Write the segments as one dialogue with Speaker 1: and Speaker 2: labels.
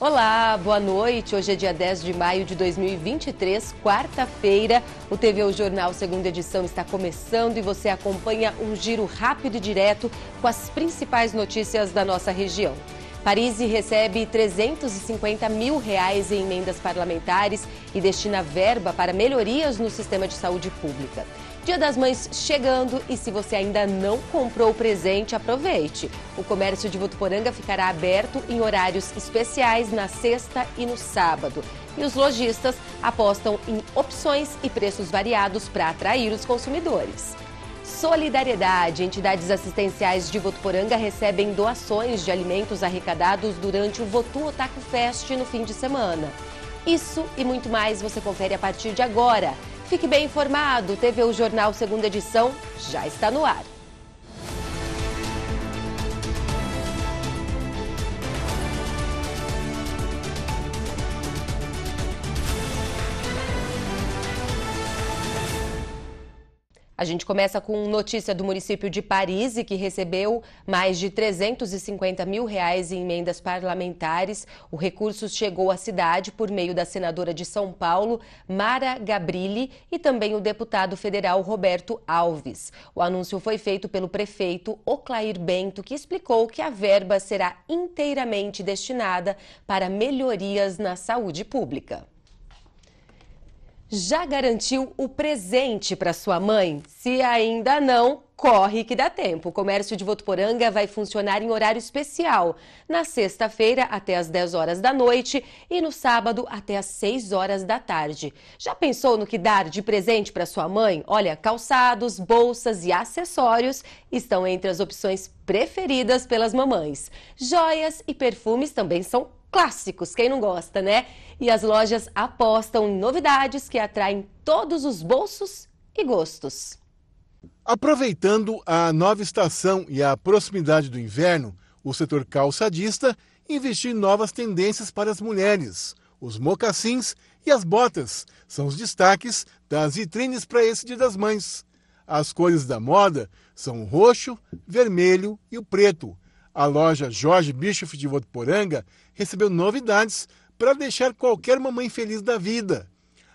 Speaker 1: Olá, boa noite. Hoje é dia 10 de maio de 2023, quarta-feira. O TV O Jornal, segunda edição, está começando e você acompanha um giro rápido e direto com as principais notícias da nossa região. Paris recebe 350 mil reais em emendas parlamentares e destina verba para melhorias no sistema de saúde pública. Dia das Mães chegando e se você ainda não comprou o presente, aproveite. O comércio de Votuporanga ficará aberto em horários especiais na sexta e no sábado. E os lojistas apostam em opções e preços variados para atrair os consumidores. Solidariedade. Entidades assistenciais de Votuporanga recebem doações de alimentos arrecadados durante o Votu Otaku Fest no fim de semana. Isso e muito mais você confere a partir de agora Fique bem informado, TV O Jornal Segunda Edição já está no ar. A gente começa com notícia do município de Paris, que recebeu mais de 350 mil reais em emendas parlamentares. O recurso chegou à cidade por meio da senadora de São Paulo, Mara Gabrilli, e também o deputado federal Roberto Alves. O anúncio foi feito pelo prefeito Oclair Bento, que explicou que a verba será inteiramente destinada para melhorias na saúde pública já garantiu o presente para sua mãe? Se ainda não, corre que dá tempo. O comércio de Votuporanga vai funcionar em horário especial, na sexta-feira até as 10 horas da noite e no sábado até as 6 horas da tarde. Já pensou no que dar de presente para sua mãe? Olha, calçados, bolsas e acessórios estão entre as opções preferidas pelas mamães. Joias e perfumes também são clássicos, quem não gosta, né? E as lojas apostam em novidades que atraem todos os bolsos e gostos.
Speaker 2: Aproveitando a nova estação e a proximidade do inverno, o setor calçadista investiu em novas tendências para as mulheres. Os mocassins e as botas são os destaques das vitrines para esse Dia das Mães. As cores da moda são o roxo, vermelho e o preto. A loja Jorge Bischoff de Votuporanga recebeu novidades para deixar qualquer mamãe feliz da vida.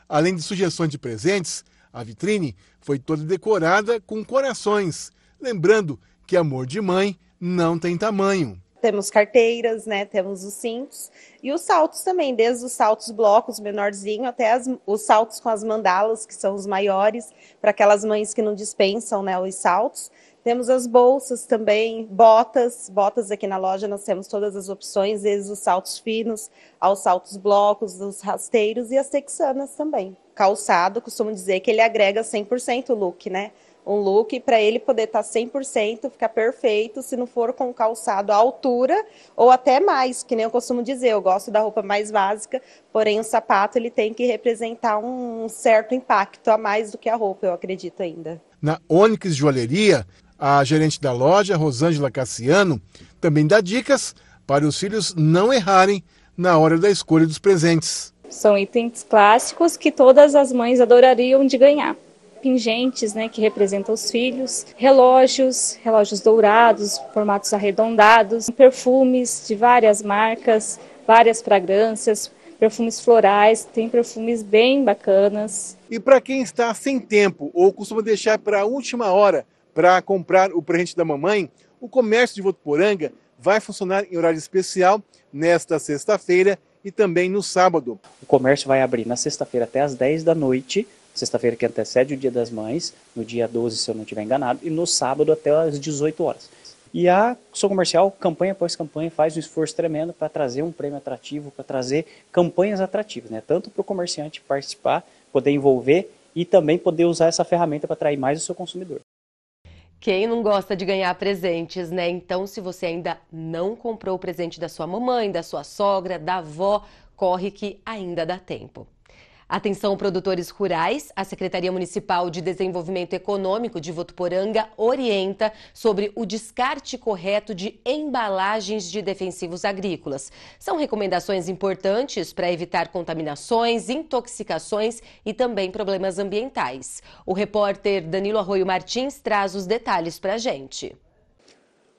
Speaker 2: Além de sugestões de presentes, a vitrine foi toda decorada com corações, lembrando que amor de mãe não tem tamanho.
Speaker 1: Temos carteiras, né? Temos os cintos e os saltos também, desde os saltos blocos menorzinho até as, os saltos com as mandalas, que são os maiores, para aquelas mães que não dispensam né, os saltos. Temos as bolsas também, botas, botas aqui na loja nós temos todas as opções, desde os saltos finos aos saltos blocos, os rasteiros e as texanas também. Calçado, costumo dizer que ele agrega 100% o look, né? Um look para ele poder estar tá 100%, ficar perfeito, se não for com calçado à altura ou até mais, que nem eu costumo dizer, eu gosto da roupa mais básica, porém o sapato ele tem que representar um certo impacto a mais do que a roupa, eu acredito ainda.
Speaker 2: Na Onyx Joalheria, a gerente da loja, Rosângela Cassiano, também dá dicas para os filhos não errarem na hora da escolha dos presentes.
Speaker 3: São itens clássicos que todas as mães adorariam de ganhar. Pingentes, né, que representam os filhos, relógios, relógios dourados, formatos arredondados, perfumes de várias marcas, várias fragrâncias, perfumes florais, tem perfumes bem bacanas. E para
Speaker 2: quem está sem tempo ou costuma deixar para a última hora para comprar o presente da mamãe, o comércio de Votuporanga vai funcionar em horário especial nesta sexta-feira
Speaker 3: e também no sábado. O comércio vai abrir na sexta-feira até às 10 da noite, sexta-feira que antecede o Dia das Mães, no dia 12, se eu não estiver enganado, e no sábado até às 18 horas. E a Sou Comercial, campanha após campanha, faz um esforço tremendo para trazer um prêmio atrativo, para trazer campanhas atrativas, né? tanto para o comerciante participar, poder envolver e também poder usar essa ferramenta para atrair mais o seu consumidor.
Speaker 1: Quem não gosta de ganhar presentes, né? Então, se você ainda não comprou o presente da sua mamãe, da sua sogra, da avó, corre que ainda dá tempo. Atenção produtores rurais, a Secretaria Municipal de Desenvolvimento Econômico de Votuporanga orienta sobre o descarte correto de embalagens de defensivos agrícolas. São recomendações importantes para evitar contaminações, intoxicações e também problemas ambientais. O repórter Danilo Arroio Martins traz os detalhes para a gente.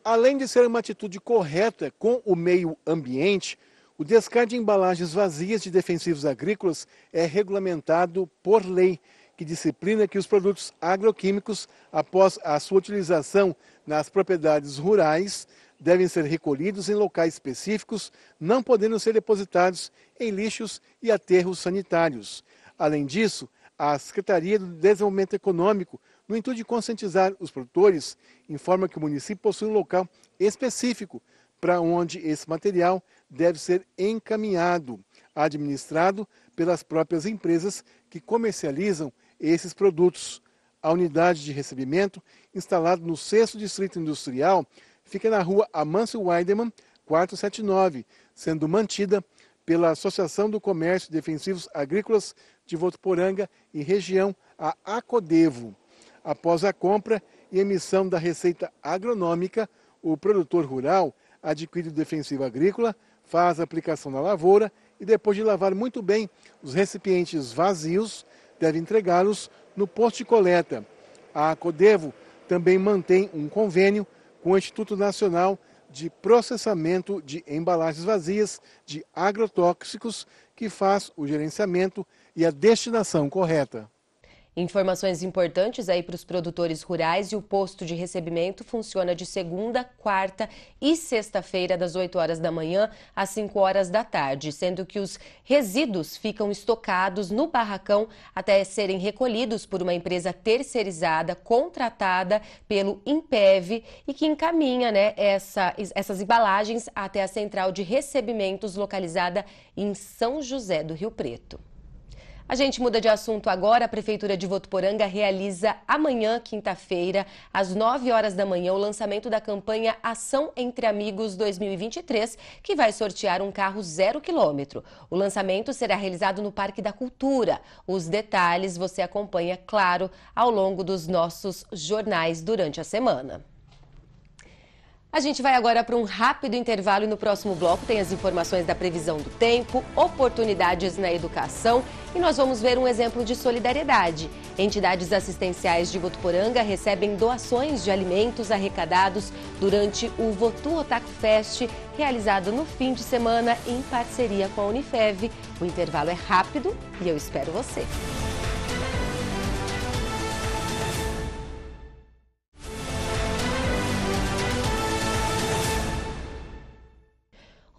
Speaker 2: Além de ser uma atitude correta com o meio ambiente, o descarte de embalagens vazias de defensivos agrícolas é regulamentado por lei, que disciplina que os produtos agroquímicos, após a sua utilização nas propriedades rurais, devem ser recolhidos em locais específicos, não podendo ser depositados em lixos e aterros sanitários. Além disso, a Secretaria do Desenvolvimento Econômico, no intuito de conscientizar os produtores, informa que o município possui um local específico para onde esse material deve ser encaminhado, administrado pelas próprias empresas que comercializam esses produtos. A unidade de recebimento, instalada no 6 Distrito Industrial, fica na rua Amâncio Weidemann, 479, sendo mantida pela Associação do Comércio de Defensivos Agrícolas de Votuporanga e região, a Acodevo. Após a compra e emissão da receita agronômica, o produtor rural adquire o defensivo agrícola, faz a aplicação na lavoura e depois de lavar muito bem os recipientes vazios, deve entregá-los no posto de coleta. A Codevo também mantém um convênio com o Instituto Nacional de Processamento de Embalagens Vazias de Agrotóxicos, que faz o gerenciamento e a destinação correta.
Speaker 1: Informações importantes aí para os produtores rurais e o posto de recebimento funciona de segunda, quarta e sexta-feira, das 8 horas da manhã às 5 horas da tarde, sendo que os resíduos ficam estocados no barracão até serem recolhidos por uma empresa terceirizada contratada pelo Impev e que encaminha né, essa, essas embalagens até a central de recebimentos localizada em São José do Rio Preto. A gente muda de assunto agora. A Prefeitura de Votuporanga realiza amanhã, quinta-feira, às 9 horas da manhã, o lançamento da campanha Ação Entre Amigos 2023, que vai sortear um carro zero quilômetro. O lançamento será realizado no Parque da Cultura. Os detalhes você acompanha, claro, ao longo dos nossos jornais durante a semana. A gente vai agora para um rápido intervalo e no próximo bloco tem as informações da previsão do tempo, oportunidades na educação e nós vamos ver um exemplo de solidariedade. Entidades assistenciais de Votuporanga recebem doações de alimentos arrecadados durante o Votu Otaku Fest, realizado no fim de semana em parceria com a Unifev. O intervalo é rápido e eu espero você.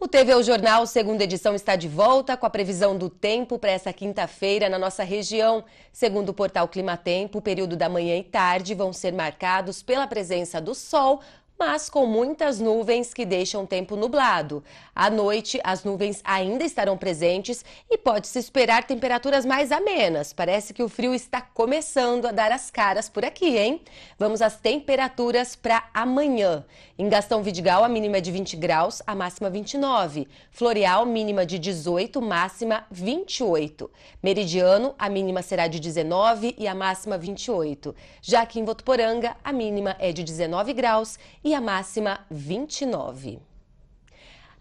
Speaker 1: O TV o Jornal, segunda edição, está de volta com a previsão do tempo para essa quinta-feira na nossa região. Segundo o portal Climatempo, o período da manhã e tarde vão ser marcados pela presença do sol, mas com muitas nuvens que deixam tempo nublado. À noite, as nuvens ainda estarão presentes e pode-se esperar temperaturas mais amenas. Parece que o frio está começando a dar as caras por aqui, hein? Vamos às temperaturas para amanhã. Em Gastão Vidigal, a mínima é de 20 graus, a máxima 29. Floreal, mínima de 18, máxima 28. Meridiano, a mínima será de 19 e a máxima 28. Já aqui em Votuporanga, a mínima é de 19 graus e a máxima 29.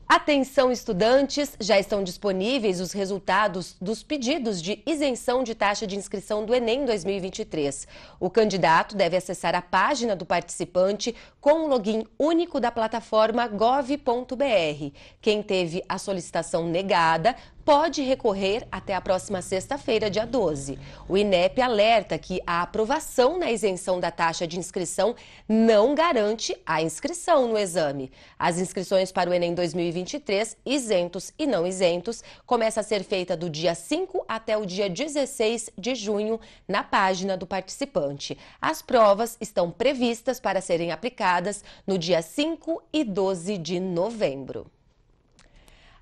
Speaker 1: Atenção, estudantes! Já estão disponíveis os resultados dos pedidos de isenção de taxa de inscrição do Enem 2023. O candidato deve acessar a página do participante com o login único da plataforma gov.br. Quem teve a solicitação negada pode recorrer até a próxima sexta-feira, dia 12. O INEP alerta que a aprovação na isenção da taxa de inscrição não garante a inscrição no exame. As inscrições para o Enem 2023, isentos e não isentos, começa a ser feita do dia 5 até o dia 16 de junho na página do participante. As provas estão previstas para serem aplicadas no dia 5 e 12 de novembro.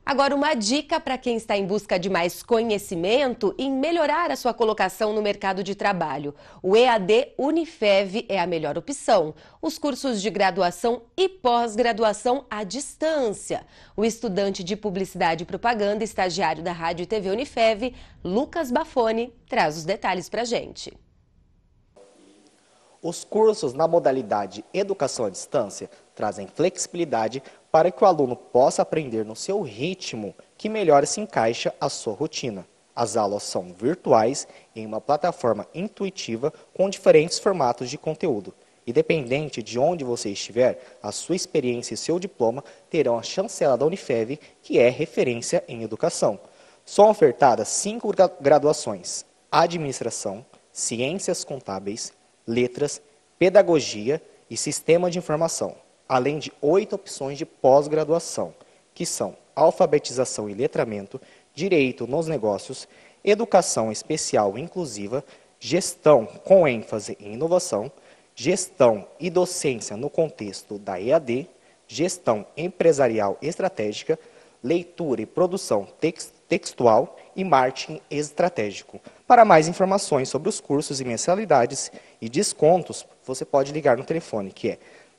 Speaker 1: Agora, uma dica para quem está em busca de mais conhecimento e melhorar a sua colocação no mercado de trabalho. O EAD Unifev é a melhor opção. Os cursos de graduação e pós-graduação à distância. O estudante de publicidade e propaganda, estagiário da Rádio e TV Unifev, Lucas Bafone, traz os detalhes para a gente.
Speaker 3: Os cursos na modalidade Educação à Distância trazem flexibilidade para que o aluno possa aprender no seu ritmo que melhor se encaixa à sua rotina. As aulas são virtuais em uma plataforma intuitiva com diferentes formatos de conteúdo. E dependente de onde você estiver, a sua experiência e seu diploma terão a chancela da Unifev, que é referência em educação. São ofertadas cinco graduações: Administração, Ciências Contábeis, Letras, Pedagogia e Sistema de Informação além de oito opções de pós-graduação, que são alfabetização e letramento, direito nos negócios, educação especial inclusiva, gestão com ênfase em inovação, gestão e docência no contexto da EAD, gestão empresarial estratégica, leitura e produção textual e marketing estratégico. Para mais informações sobre os cursos e mensalidades e descontos, você pode ligar no telefone que é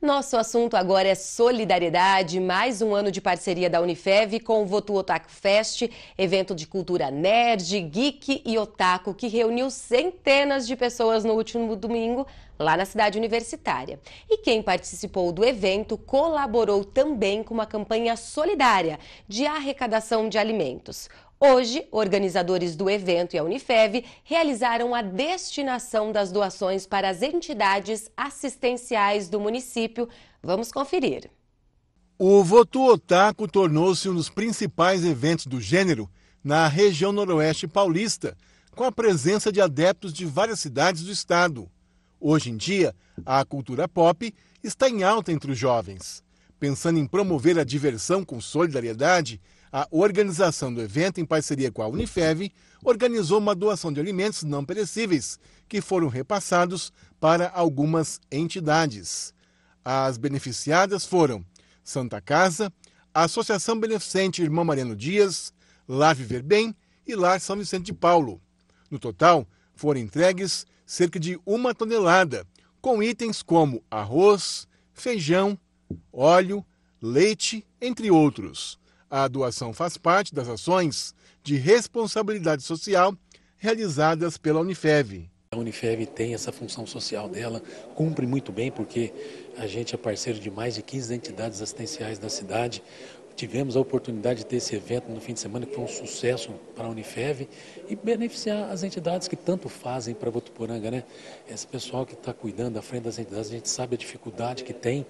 Speaker 1: Nosso assunto agora é solidariedade, mais um ano de parceria da Unifev com o Votu Otaku Fest, evento de cultura nerd, geek e otaku que reuniu centenas de pessoas no último domingo lá na cidade universitária. E quem participou do evento colaborou também com uma campanha solidária de arrecadação de alimentos. Hoje, organizadores do evento e a Unifev realizaram a destinação das doações para as entidades assistenciais do município. Vamos conferir.
Speaker 2: O Votu Otaku tornou-se um dos principais eventos do gênero na região noroeste paulista, com a presença de adeptos de várias cidades do estado. Hoje em dia, a cultura pop está em alta entre os jovens. Pensando em promover a diversão com solidariedade, a organização do evento, em parceria com a Unifev, organizou uma doação de alimentos não perecíveis, que foram repassados para algumas entidades. As beneficiadas foram Santa Casa, Associação Beneficente Irmão Mariano Dias, Lar Viver Bem e Lar São Vicente de Paulo. No total, foram entregues cerca de uma tonelada, com itens como arroz, feijão, óleo, leite, entre outros. A doação faz parte das ações de responsabilidade social realizadas pela Unifev. A Unifev tem essa função social dela, cumpre muito bem, porque a gente é parceiro de mais de 15 entidades assistenciais da cidade. Tivemos a oportunidade de ter esse evento no fim de semana, que foi um sucesso para a Unifev, e beneficiar as entidades que tanto fazem para Votuporanga, né? Esse pessoal que está cuidando à frente das entidades, a gente sabe a dificuldade que tem,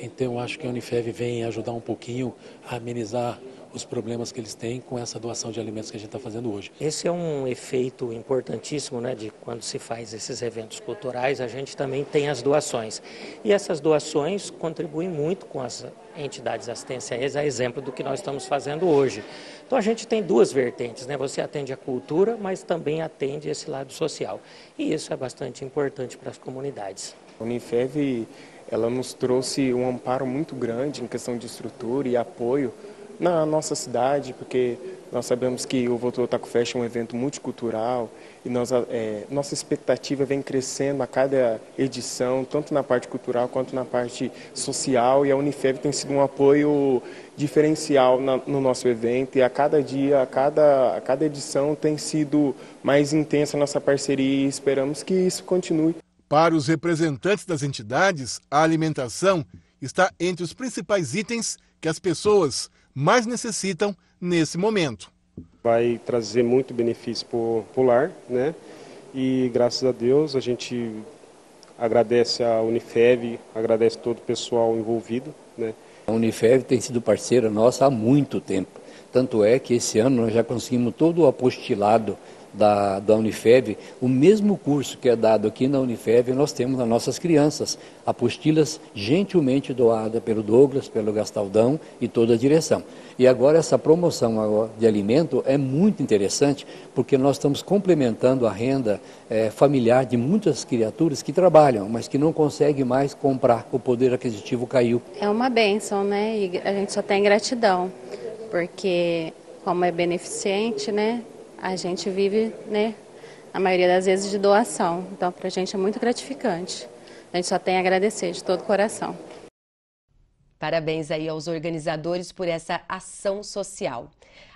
Speaker 2: então eu acho que a Unifev vem ajudar um pouquinho a amenizar os problemas que eles têm com essa doação de alimentos que a gente está fazendo hoje.
Speaker 3: Esse é um efeito importantíssimo, né, de quando se faz esses eventos culturais, a gente também tem as doações. E essas doações contribuem muito com as entidades assistenciais, a exemplo do que nós estamos fazendo hoje. Então a gente tem duas vertentes, né? Você atende a cultura, mas também atende esse lado social. E isso é bastante importante para as comunidades.
Speaker 2: A Unifev ela nos trouxe um amparo muito grande em questão de estrutura e apoio na nossa cidade, porque nós sabemos que o Voto Otaku Fest é um evento multicultural e nós, é, nossa expectativa vem crescendo a cada edição, tanto na parte cultural quanto na parte social. E a Unifeb tem sido um apoio diferencial na, no nosso evento. E a cada dia, a cada, a cada edição tem sido mais intensa a nossa parceria e esperamos que isso continue. Para os representantes das entidades, a alimentação está entre os principais itens que as pessoas mais necessitam nesse momento. Vai trazer muito benefício popular, né? E graças a Deus a gente agradece
Speaker 3: a Unifev, agradece todo o pessoal envolvido, né? A Unifev tem sido parceira nossa há muito tempo. Tanto é que esse ano nós já conseguimos todo o apostilado da, da Unifeb, o mesmo curso que é dado aqui na Unifeb, nós temos nas nossas crianças, apostilas gentilmente doada pelo Douglas, pelo Gastaldão e toda a direção. E agora essa promoção de alimento é muito interessante, porque nós estamos complementando a renda é, familiar de muitas criaturas que trabalham, mas que não conseguem mais comprar, o poder aquisitivo caiu.
Speaker 1: É uma benção, né? E a gente só tem gratidão, porque como é beneficente, né? a gente vive, né, a maioria das vezes de doação. Então, para a gente é muito gratificante. A gente só tem a agradecer de todo o coração. Parabéns aí aos organizadores por essa ação social.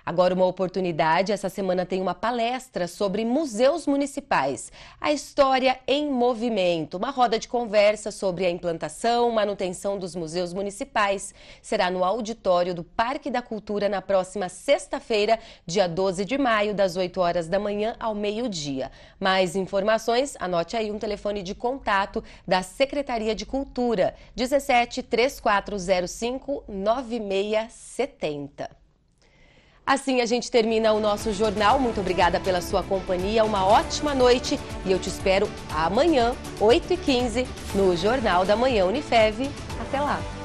Speaker 1: Agora, uma oportunidade, essa semana tem uma palestra sobre museus municipais, a história em movimento, uma roda de conversa sobre a implantação, manutenção dos museus municipais. Será no auditório do Parque da Cultura na próxima sexta-feira, dia 12 de maio, das 8 horas da manhã ao meio-dia. Mais informações, anote aí um telefone de contato da Secretaria de Cultura, 17 3405 9670. Assim a gente termina o nosso jornal. Muito obrigada pela sua companhia, uma ótima noite e eu te espero amanhã, 8h15, no Jornal da Manhã Unifev. Até lá!